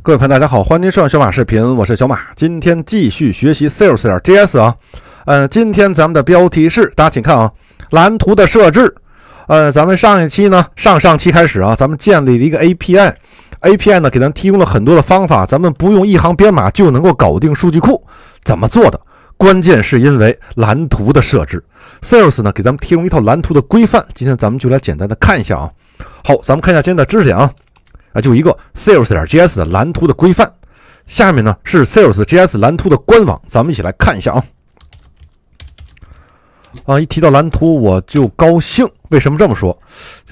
各位朋友，大家好，欢迎收看小马视频，我是小马，今天继续学习 sales 点 js 啊，呃，今天咱们的标题是，大家请看啊，蓝图的设置，呃，咱们上一期呢，上上期开始啊，咱们建立了一个 API，API 呢给咱提供了很多的方法，咱们不用一行编码就能够搞定数据库，怎么做的？关键是因为蓝图的设置，sales 呢给咱们提供一套蓝图的规范，今天咱们就来简单的看一下啊，好，咱们看一下今天的知识点啊。啊，就一个 Sales 点儿 GS 的蓝图的规范。下面呢是 Sales GS 蓝图的官网，咱们一起来看一下啊。啊，一提到蓝图我就高兴。为什么这么说？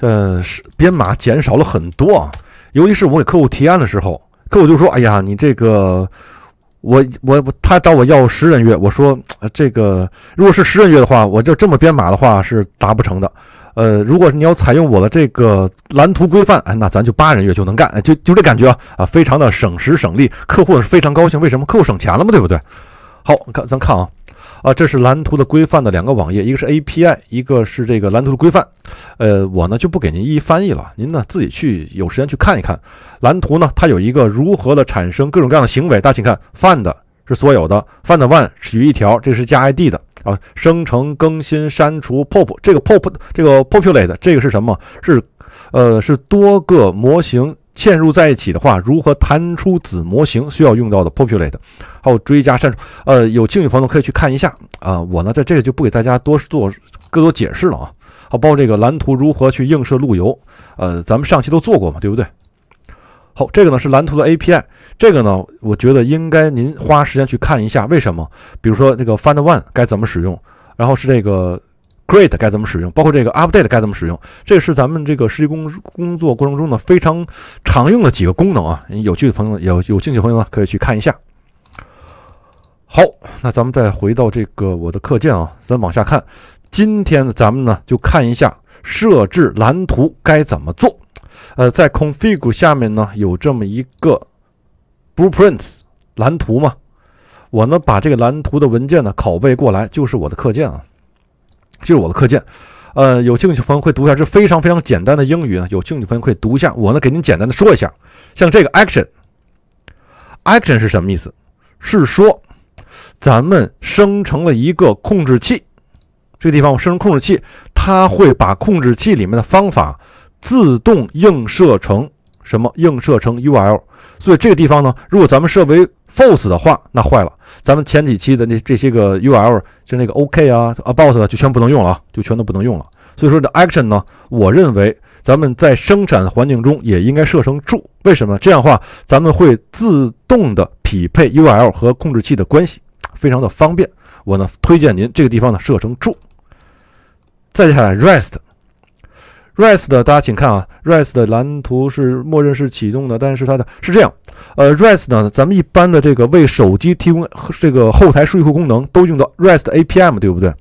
呃，是编码减少了很多啊。尤其是我给客户提案的时候，客户就说：“哎呀，你这个，我我他找我要十人月，我说这个如果是十人月的话，我就这么编码的话是达不成的。”呃，如果你要采用我的这个蓝图规范，哎，那咱就八人月就能干，就就这感觉啊，啊，非常的省时省力，客户是非常高兴。为什么？客户省钱了嘛，对不对？好，看咱看啊，啊，这是蓝图的规范的两个网页，一个是 API，一个是这个蓝图的规范。呃，我呢就不给您一一翻译了，您呢自己去有时间去看一看。蓝图呢，它有一个如何的产生各种各样的行为，大家请看 f i n d 是所有的 find one 取一条，这是加 ID 的啊，生成、更新、删除、pop 这个 pop 这个 populate 这个是什么？是，呃，是多个模型嵌入在一起的话，如何弹出子模型需要用到的 populate，还有追加、删除，呃，有兴趣朋友可以去看一下啊。我呢，在这个就不给大家多做更多解释了啊。好，包括这个蓝图如何去映射路由，呃，咱们上期都做过嘛，对不对？好，这个呢是蓝图的 API，这个呢，我觉得应该您花时间去看一下，为什么？比如说这个 Find One 该怎么使用，然后是这个 g r e a t 该怎么使用，包括这个 Update 该怎么使用，这是咱们这个实际工工作过程中呢非常常用的几个功能啊。有趣的朋友，有有兴趣的朋友呢，可以去看一下。好，那咱们再回到这个我的课件啊，咱往下看。今天咱们呢，就看一下设置蓝图该怎么做。呃，在 config 下面呢有这么一个 blueprints 蓝图嘛，我呢把这个蓝图的文件呢拷贝过来，就是我的课件啊，就是我的课件。呃，有兴趣朋友可以读一下，这非常非常简单的英语呢。有兴趣朋友可以读一下，我呢给您简单的说一下，像这个 action，action 是什么意思？是说咱们生成了一个控制器，这个地方我生成控制器，它会把控制器里面的方法。自动映射成什么？映射成 U L，所以这个地方呢，如果咱们设为 false 的话，那坏了。咱们前几期的那这些个 U L，就那个 O K 啊、About 的，就全不能用了啊，就全都不能用了。所以说，这 Action 呢，我认为咱们在生产环境中也应该设成注。为什么？这样的话，咱们会自动的匹配 U L 和控制器的关系，非常的方便。我呢，推荐您这个地方呢设成注。再接下来，Rest。Rest 大家请看啊，Rest 的蓝图是默认是启动的，但是它的是这样，呃，Rest 呢，咱们一般的这个为手机提供这个后台数据库功能，都用到 Rest APM，对不对？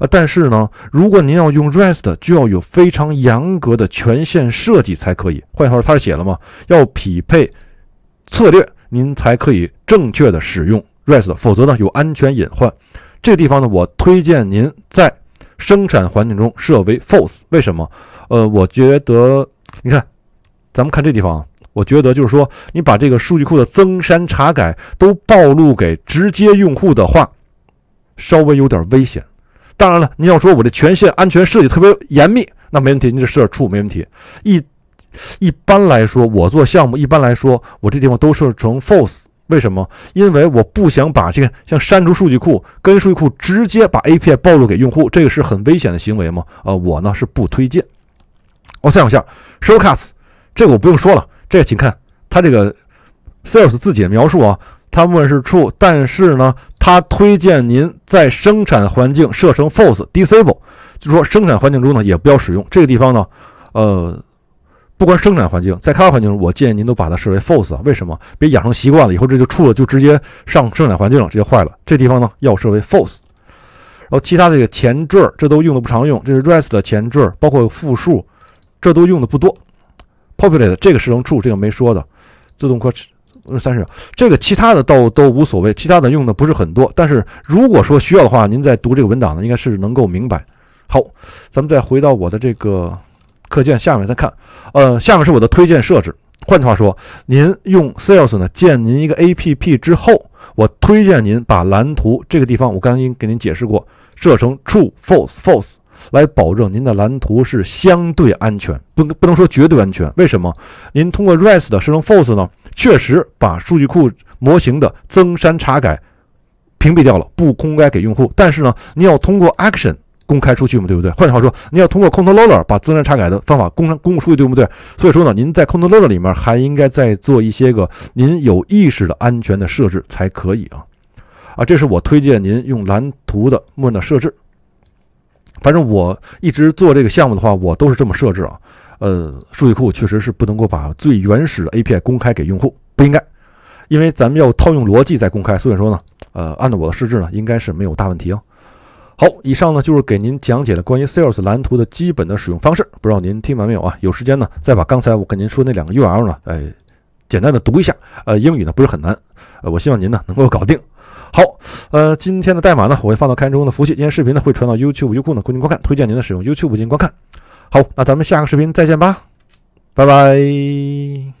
呃，但是呢，如果您要用 Rest，就要有非常严格的权限设计才可以。换句话说，他是写了吗？要匹配策略，您才可以正确的使用 Rest，否则呢，有安全隐患。这个地方呢，我推荐您在。生产环境中设为 false，为什么？呃，我觉得你看，咱们看这地方啊，我觉得就是说，你把这个数据库的增删查改都暴露给直接用户的话，稍微有点危险。当然了，你要说我的权限安全设计特别严密，那没问题，你这设处没问题。一一般来说，我做项目，一般来说我这地方都设成 false。为什么？因为我不想把这个像删除数据库跟数据库直接把 API 暴露给用户，这个是很危险的行为嘛？呃，我呢是不推荐。哦，再往下，Showcase 这个我不用说了，这个请看它这个 Sales 自己的描述啊，他问是 True，但是呢，它推荐您在生产环境设成 False Disable，就说生产环境中呢也不要使用这个地方呢，呃。不光生产环境，在开发环境中，我建议您都把它设为 false。为什么？别养成习惯了，以后这就触了就直接上生产环境了，直接坏了。这地方呢要设为 false。然后其他这个前缀，这都用的不常用，这是 rest 前缀，包括复数，这都用的不多。populate 这个是能处，这个没说的。自动括是三十秒，这个其他的倒都无所谓，其他的用的不是很多。但是如果说需要的话，您在读这个文档呢，应该是能够明白。好，咱们再回到我的这个。课件下面再看，呃，下面是我的推荐设置。换句话说，您用 Sales 呢建您一个 APP 之后，我推荐您把蓝图这个地方，我刚刚给您解释过，设成 True、False、False，来保证您的蓝图是相对安全，不能不能说绝对安全。为什么？您通过 REST 设成 False 呢？确实把数据库模型的增删查改屏蔽掉了，不公开给用户。但是呢，你要通过 Action。公开出去嘛，对不对？换句话说，你要通过 c o n t r o l l o a l e r 把资源插改的方法公公布出去，对不对？所以说呢，您在 c o n t r o l l o a l e r 里面还应该再做一些个您有意识的安全的设置才可以啊。啊，这是我推荐您用蓝图的默认的设置。反正我一直做这个项目的话，我都是这么设置啊。呃，数据库确实是不能够把最原始的 API 公开给用户，不应该，因为咱们要套用逻辑再公开。所以说呢，呃，按照我的设置呢，应该是没有大问题啊。好，以上呢就是给您讲解了关于 Sales 蓝图的基本的使用方式，不知道您听完没有啊？有时间呢，再把刚才我跟您说那两个 URL 呢，哎，简单的读一下，呃，英语呢不是很难，呃，我希望您呢能够搞定。好，呃，今天的代码呢我会放到开源中的服务器，今天视频呢会传到 YouTube 优酷呢供您观看，推荐您呢使用 YouTube 进行观看。好，那咱们下个视频再见吧，拜拜。